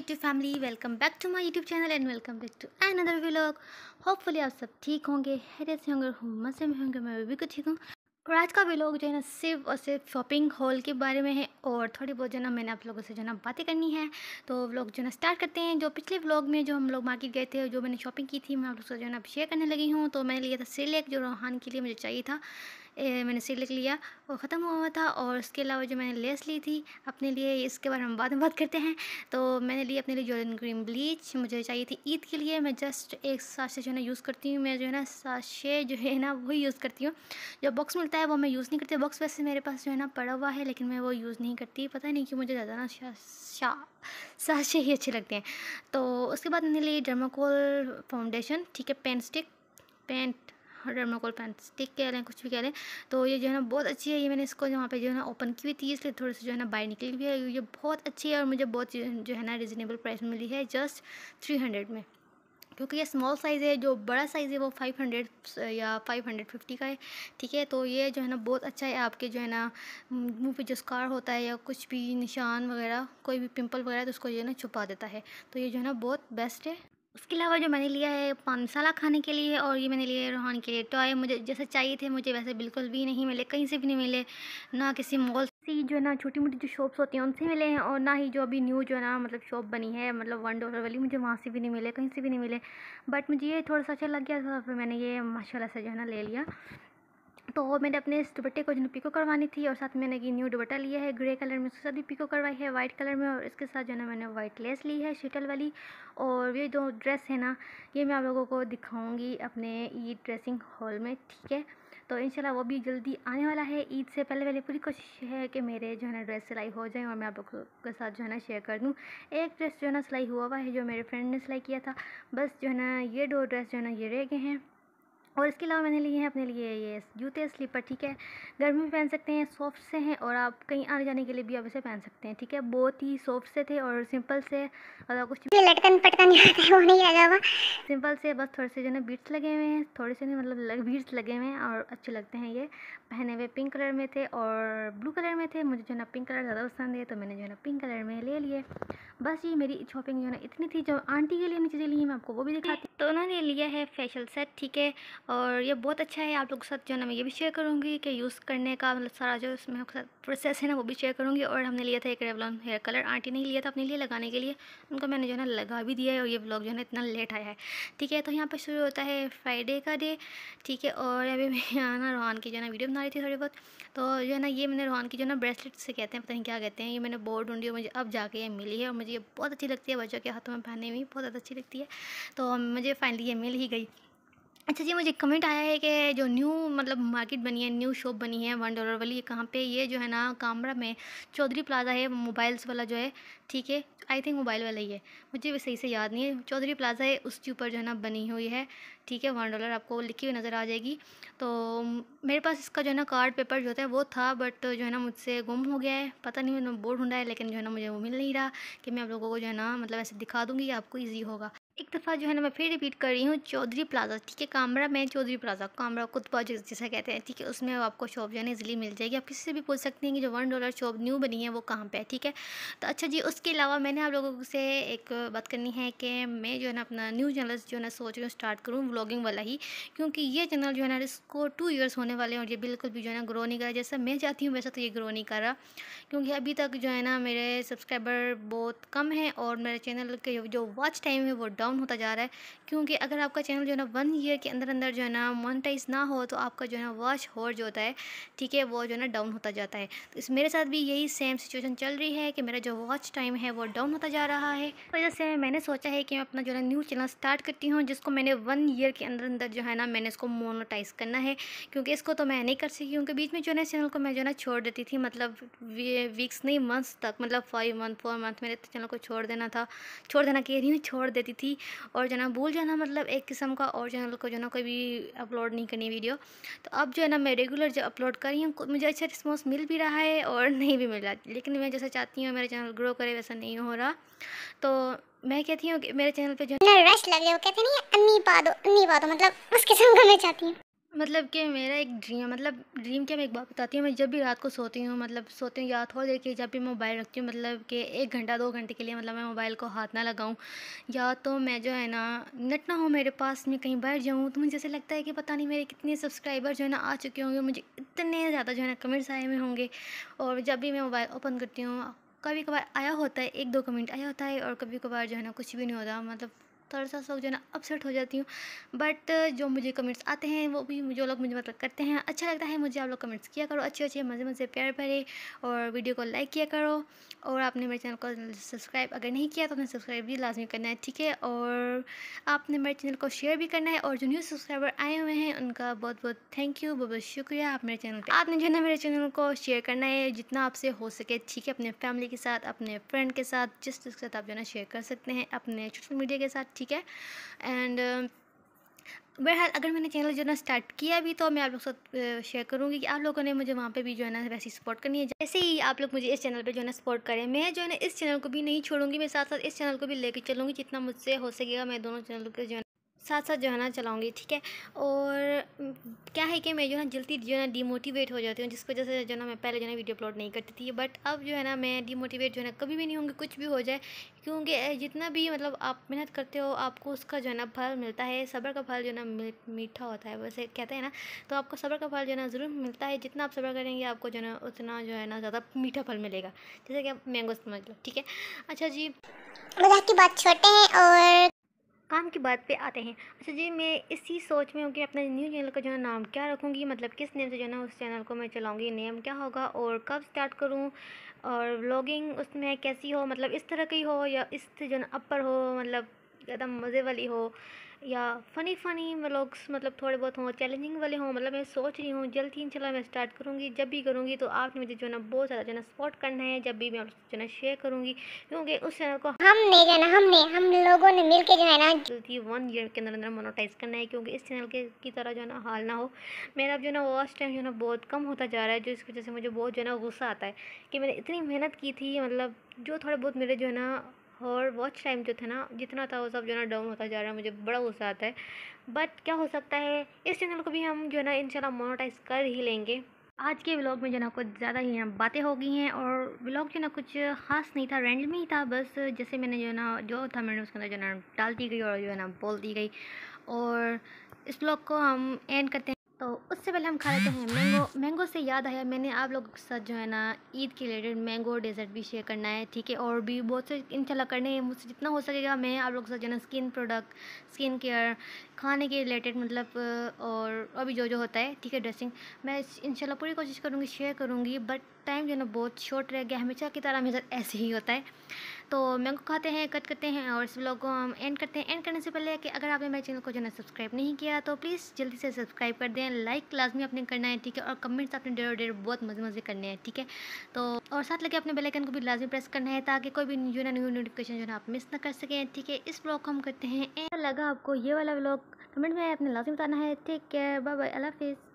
YouTube family welcome back to my YouTube channel and welcome back to another vlog hopefully आप सब ठीक होंगे हैरियत से होंगे मज़े में होंगे मैं भी को ठीक हूँ और आज का व्लॉग जो है ना सिर्फ और सिर्फ शॉपिंग हॉल के बारे में है और थोड़ी बहुत जो है ना मैंने आप लोगों से जो है ना बातें करनी है तो व्लॉग जो है ना स्टार्ट करते हैं जो पिछले व्लॉग में जो हम लोग मार्केट गए थे जो मैंने शॉपिंग की थी मैं आप लोग से जो है ना शेयर करने लगी हूँ तो मैंने लिया था सिलेक जो रोहान के लिए मुझे चाहिए था मैंने सिर लिख लिया और ख़त्म हुआ हुआ था और उसके अलावा जो मैंने लेस ली थी अपने लिए इसके बारे में बाद में बात करते हैं तो मैंने ली अपने लिए जोलन क्रीम ब्लीच मुझे चाहिए थी ईद के लिए मैं जस्ट एक साशे जो है ना यूज़ करती हूँ मैं जो है ना साशे जो है ना वही यूज़ करती हूँ जो बॉक्स मिलता है वो मैं यूज़ नहीं करती बॉक्स वैसे मेरे पास जो है ना पड़ा हुआ है लेकिन मैं वो यूज़ नहीं करती पता नहीं कि मुझे ज़्यादा ना शा साशे ही अच्छे लगते हैं तो उसके बाद मैंने लिए डर्माकोल फाउंडेशन ठीक है pen stick paint Dermacol pen stick कह लें कुछ भी कह लें तो ये जो है ना बहुत अच्छी है ये मैंने इसको जहाँ पे जो है ना ओपन की हुई थी इसलिए थोड़ी सी जो है ना बाई निकली हुई है ये बहुत अच्छी है और मुझे बहुत जो है ना रिजनेबल प्राइस में मिली है जस्ट थ्री हंड्रेड में क्योंकि ये स्मॉल साइज़ है जो बड़ा साइज़ है वो 500 या 550 का है ठीक है तो ये जो है ना बहुत अच्छा है आपके जो है ना मुंह पे जो स्कार होता है या कुछ भी निशान वगैरह कोई भी पिंपल वगैरह तो उसको जो है ना छुपा देता है तो ये जो है ना बहुत बेस्ट है उसके अलावा जो मैंने लिया है पान मसाला खाने के लिए और ये मैंने लिए रोहान के लिए टॉय मुझे जैसे चाहिए थे मुझे वैसे बिल्कुल भी नहीं मिले कहीं से भी नहीं मिले ना किसी मॉल से जो है ना छोटी मोटी जो शॉप्स होती हैं उनसे मिले हैं और ना ही जो अभी न्यू जो है ना मतलब शॉप बनी है मतलब वन डॉलर वाली मुझे वहाँ से भी नहीं मिले कहीं से भी नहीं मिले बट मुझे ये थोड़ा सा अच्छा लग गया था फिर मैंने ये माशाला से जो है ना ले लिया तो वो मैंने अपने इस दुपट्टे को जो पिको करवानी थी और साथ मैंने ये न्यू दुपट्टा लिया है ग्रे कलर में उसके साथ भी पिको करवाई है वाइट कलर में और इसके साथ जो है ना मैंने वाइट लेस ली है शीटल वाली और ये जो ड्रेस है ना ये मैं आप लोगों को दिखाऊंगी अपने ईद ड्रेसिंग हॉल में ठीक है तो इंशाल्लाह वो भी जल्दी आने वाला है ईद से पहले पहले पूरी कोशिश है कि मेरे जो है ना ड्रेस सिलाई हो जाए और मैं आप लोगों के साथ जो है ना शेयर कर दूँ एक ड्रेस जो है ना सिलाई हुआ हुआ है जो मेरे फ्रेंड ने सिलाई किया था बस जो है ना ये दो ड्रेस जो है ना ये रह गए हैं और इसके अलावा मैंने लिए हैं अपने लिए ये जूते स्लीपर ठीक है गर्मी में पहन सकते हैं सॉफ्ट से हैं और आप कहीं आने जाने के लिए भी आप इसे पहन सकते हैं ठीक है बहुत ही सॉफ्ट से थे और सिंपल से अगर कुछ लटकन पटकन वो नहीं लगा हुआ सिंपल से बस थोड़े से जो है बीट्स लगे हुए हैं थोड़े से नहीं मतलब लग, बीट्स लगे हुए हैं और अच्छे लगते हैं ये पहने हुए पिंक कलर में थे और ब्लू कलर में थे मुझे जो है ना पिंक कलर ज़्यादा पसंद है तो मैंने जो है ना पिंक कलर में ले लिए बस ये मेरी शॉपिंग जो है ना इतनी थी जो आंटी के लिए हमने चीज़ें ली मैं आपको वो भी दिखाती तो उन्होंने लिया है फेशियल सेट ठीक है और ये बहुत अच्छा है आप लोगों के साथ जो है ना मैं ये भी शेयर करूँगी कि यूज़ करने का मतलब सारा जो इसमें साथ प्रोसेस है ना वो भी शेयर करूँगी और हमने लिया था एक रेवलॉन हेयर कलर आंटी ने लिया था अपने लिए लगाने के लिए उनको मैंने जो है ना लगा भी दिया है और ये ब्लॉग जो है ना इतना लेट आया है ठीक है तो यहाँ पर शुरू होता है फ्राइडे का डे ठीक है और अभी मैं यहाँ ना रोहान की जो है ना वीडियो बना रही थी थोड़ी बहुत तो जो है ना ये मैंने रोहान की जो है ना ब्रेसलेट से कहते हैं पता नहीं क्या कहते हैं ये मैंने बोर्ड ढूंढी और मुझे अब जाके ये मिली है और मुझे ये बहुत अच्छी लगती है बच्चों के हाथों में पहनने में बहुत ज़्यादा अच्छी लगती है तो मुझे फाइनली ये मिल ही गई अच्छा जी मुझे कमेंट आया है कि जो न्यू मतलब मार्केट बनी है न्यू शॉप बनी है वन डॉलर वाली कहाँ पे ये जो है ना कामरा में चौधरी प्लाजा है मोबाइल्स वाला जो है ठीक है आई थिंक मोबाइल वाला ही है मुझे भी सही से याद नहीं है चौधरी प्लाजा है उसके ऊपर जो है ना बनी हुई है ठीक है वन डॉलर आपको लिखी हुई नज़र आ जाएगी तो मेरे पास इसका जो है ना कार्ड पेपर जो है वो था बट जो है ना मुझसे गुम हो गया है पता नहीं मैंने बोर्ड ढूंढा है लेकिन जो है ना मुझे वो मिल नहीं रहा कि मैं आप लोगों को जो है ना मतलब ऐसे दिखा दूँगी आपको ईजी होगा एक दफ़ा जो है ना मैं फिर रिपीट कर रही हूँ चौधरी प्लाजा ठीक है कामरा मैं चौधरी प्लाजा कामरा कुतबा तो जैसा कहते हैं ठीक है उसमें आपको शॉप जो है ना इजिली मिल जाएगी आप किसी से भी पूछ सकते हैं कि जो वन डॉलर शॉप न्यू बनी है वो कहाँ पर है ठीक है तो अच्छा जी उसके अलावा मैंने आप लोगों से एक बात करनी है कि मैं जो है ना अपना न्यू चैनल जो है ना सोच रही हूँ स्टार्ट करूँ ब्लॉगिंग वाला ही क्योंकि ये चैनल जो है ना इसको टू ईयर्स होने वाले हैं और ये बिल्कुल भी जो है ना ग्रो नहीं करा जैसा मैं चाहती हूँ वैसा तो ये ग्रो नहीं कर रहा क्योंकि अभी तक जो है ना मेरे सब्सक्राइबर बहुत कम हैं और मेरे चैनल के जो वॉच टाइम है वो डाउन डाउन होता जा रहा है क्योंकि अगर आपका चैनल जो है ना वन ईयर के अंदर अंदर जो है ना मोनिटाइज ना हो तो आपका जो है ना वॉच होर जो होता है ठीक है वो जो है ना डाउन होता जाता है तो इस मेरे साथ भी यही सेम सिचुएशन चल रही है कि मेरा जो वॉच टाइम है वो डाउन होता जा रहा है वजह से मैंने सोचा है कि मैं अपना जो है न्यू चैनल स्टार्ट करती हूँ जिसको मैंने वन ईयर के अंदर अंदर जो है ना मैंने इसको मोनोटाइज करना है क्योंकि इसको तो मैं नहीं कर सकी क्योंकि बीच में जो है चैनल को मैं जो है ना छोड़ देती थी मतलब वीक्स नहीं मंथ्स तक मतलब फाइव मंथ फोर मंथ मेरे चैनल को छोड़ देना था छोड़ देना कह रही हूँ छोड़ देती थी थी और जो ना भूल जाना मतलब एक किस्म का और चैनल को जो ना कोई भी अपलोड नहीं करनी वीडियो तो अब जो है ना मैं रेगुलर जो अपलोड कर रही हूँ मुझे अच्छा रिस्पॉन्स मिल भी रहा है और नहीं भी मिल रहा लेकिन मैं जैसा चाहती हूँ मेरा चैनल ग्रो करे वैसा नहीं हो रहा तो मैं कहती हूँ कि मेरे चैनल पर जो रश लग रहे हो कहते नहीं अम्मी पा दो अम्मी पा दो मतलब उस किस्म का मैं चाहती हूँ मतलब कि मेरा एक ड्रीम है मतलब ड्रीम क्या मैं एक बात बताती हूँ मैं जब भी रात को सोती हूँ मतलब सोती हूँ या थोड़ी देर के जब भी मोबाइल रखती हूँ मतलब कि एक घंटा दो घंटे के लिए मतलब मैं मोबाइल को हाथ ना लगाऊँ या तो मैं जो है ना नट ना हो मेरे पास मैं कहीं बैठ जाऊँ तो मुझे जैसे लगता है कि पता नहीं मेरे कितने सब्सक्राइबर जो है ना आ चुके होंगे मुझे इतने ज़्यादा जो है ना कमेंट्स आए हुए होंगे और जब भी मैं मोबाइल ओपन करती हूँ कभी कभार आया होता है एक दो कमेंट आया होता है और कभी कभार जो है ना कुछ भी नहीं होता मतलब थोड़ा सा सो जो ना अपसेट हो जाती हूँ बट जो मुझे कमेंट्स आते हैं वो भी जो लोग मुझे मतलब करते हैं अच्छा लगता है मुझे आप लोग कमेंट्स किया करो अच्छे अच्छे मज़े मज़े प्यार भरे और वीडियो को लाइक किया करो और आपने मेरे चैनल को सब्सक्राइब अगर नहीं किया तो उन्हें सब्सक्राइब भी लाजमी करना है ठीक है और आपने मेरे चैनल को शेयर भी करना है और जो न्यू सब्सक्राइबर आए हुए हैं उनका बहुत बहुत थैंक यू बहुत बहुत शुक्रिया आप मेरे चैनल पर आपने जो है ना मेरे चैनल को शेयर करना है जितना आपसे हो सके ठीक है अपने फैमिली के साथ अपने फ्रेंड के साथ जिस जिसके साथ आप जो है ना शेयर कर सकते हैं अपने सोशल मीडिया के साथ ठीक है एंड uh, बहरहाल अगर मैंने चैनल जो है ना स्टार्ट किया भी तो मैं आप लोग साथ शेयर uh, करूँगी कि आप लोगों ने मुझे वहाँ पे भी जो है ना वैसे सपोर्ट करनी है जैसे ही आप लोग मुझे इस चैनल पे जो है ना सपोर्ट करें मैं जो है ना इस चैनल को भी नहीं छोड़ूंगी मैं साथ साथ इस चैनल को भी लेकर चलूँगी जितना मुझसे हो सकेगा मैं दोनों चैनल को जो है साथ साथ जो है ना चलाऊँगी ठीक है और क्या है कि मैं जो है ना जल्दी जो है ना डीमोटिवेट हो जाती हूँ जिस वजह से जो है ना मैं पहले जो है ना वीडियो अपलोड नहीं करती थी बट अब जो है ना मैं डीमोटिवेट जो है ना कभी भी नहीं होंगी कुछ भी हो जाए क्योंकि जितना भी मतलब आप मेहनत करते हो आपको उसका जो है ना फल मिलता है सब्र का फल जो है ना मीठा होता है वैसे कहते हैं ना तो आपको सब्र का फल जो है ना ज़रूर मिलता है जितना आप सब्र करेंगे आपको जो है ना उतना जो है ना ज़्यादा मीठा फल मिलेगा जैसे कि आप मैंगो समझ लो ठीक है अच्छा जी मजाक की बात छोटे हैं और काम की बात पे आते हैं अच्छा जी मैं इसी सोच में हूँ कि अपने न्यू चैनल का जो है नाम क्या रखूँगी मतलब किस नेम से जो है ना उस चैनल को मैं चलाऊँगी नेम क्या होगा और कब स्टार्ट करूँ और व्लॉगिंग उसमें कैसी हो मतलब इस तरह की हो या इस जो है अपर हो मतलब ज़्यादा मज़े वाली हो या फ़नी फ़नी व्लॉग्स मतलब थोड़े बहुत हों चैलेंजिंग वाले हों मतलब मैं सोच रही हूँ जल्द ही इंशाल्लाह मैं स्टार्ट करूँगी जब भी करूँगी तो आपने मुझे जो ना बहुत ज़्यादा जो ना सपोर्ट करना है जब भी मैं आपसे जो ना शेयर करूँगी क्योंकि उस चैनल को हमने जो ना हमने हम लोगों ने मिलकर जो है ना जल्द ही वन ईयर के अंदर अंदर मोनोटाइज करना है क्योंकि इस चैनल के की तरह जो है ना हाल ना हो मेरा जो ना वॉच टाइम जो ना बहुत कम होता जा रहा है जिस वजह से मुझे बहुत जो है ना गुस्सा आता है कि मैंने इतनी मेहनत की थी मतलब जो थोड़े बहुत मेरे जो है ना और वॉच टाइम जो था ना जितना था वो सब जो है ना डाउन होता जा रहा है मुझे बड़ा गुस्सा आता है बट क्या हो सकता है इस चैनल को भी हम जो है ना इंशाल्लाह मोनोटाइज कर ही लेंगे आज के व्लॉग में जो ना कुछ ज़्यादा ही ना बातें हो गई हैं और व्लॉग जो ना कुछ खास नहीं था रैंडम में ही था बस जैसे मैंने जो ना जो था मैंने उसके अंदर जो ना डाल दी गई और जो है ना बोल दी गई और इस ब्लॉग को हम एंड करते हैं तो उससे पहले हम खा लेते हैं मैंगो मैंगो से याद आया मैंने आप लोगों के साथ जो है ना ईद के रिलेटेड मैंगो डेजर्ट भी शेयर करना है ठीक है और भी बहुत से इंशाल्लाह करने हैं मुझसे जितना हो सकेगा मैं आप लोगों के साथ जो है ना स्किन प्रोडक्ट स्किन केयर खाने के रिलेटेड मतलब और अभी जो जो होता है ठीक है ड्रेसिंग मैं इनशाला पूरी कोशिश करूँगी शेयर करूँगी बट टाइम जो है ना बहुत शॉर्ट रह गया हमेशा की तरह मेरे ऐसे ही होता है तो मैंगो खाते हैं कट करते हैं और इस ब्लॉग को हम एंड करते हैं एंड करने से पहले कि अगर आपने मेरे चैनल को जो है सब्सक्राइब नहीं किया तो प्लीज़ जल्दी से सब्सक्राइब कर दें लाइक लाजमी आपने करना है ठीक है और कमेंट्स आपने डेढ़ डेढ़ बहुत मज़े मज़े करने हैं ठीक है तो और साथ लगे अपने बेलाइकन को भी लाजमी प्रेस करना है ताकि कोई भी न्यू ना न्यू नोटिफिकेशन जो है आप मिस ना कर सकें ठीक है इस ब्लॉग को हम करते हैं एंड लगा आपको ये वाला ब्लॉग कमेंट में आपने लाजमी बताना है ठीक है बाय बाय अल्लाह हाफिज़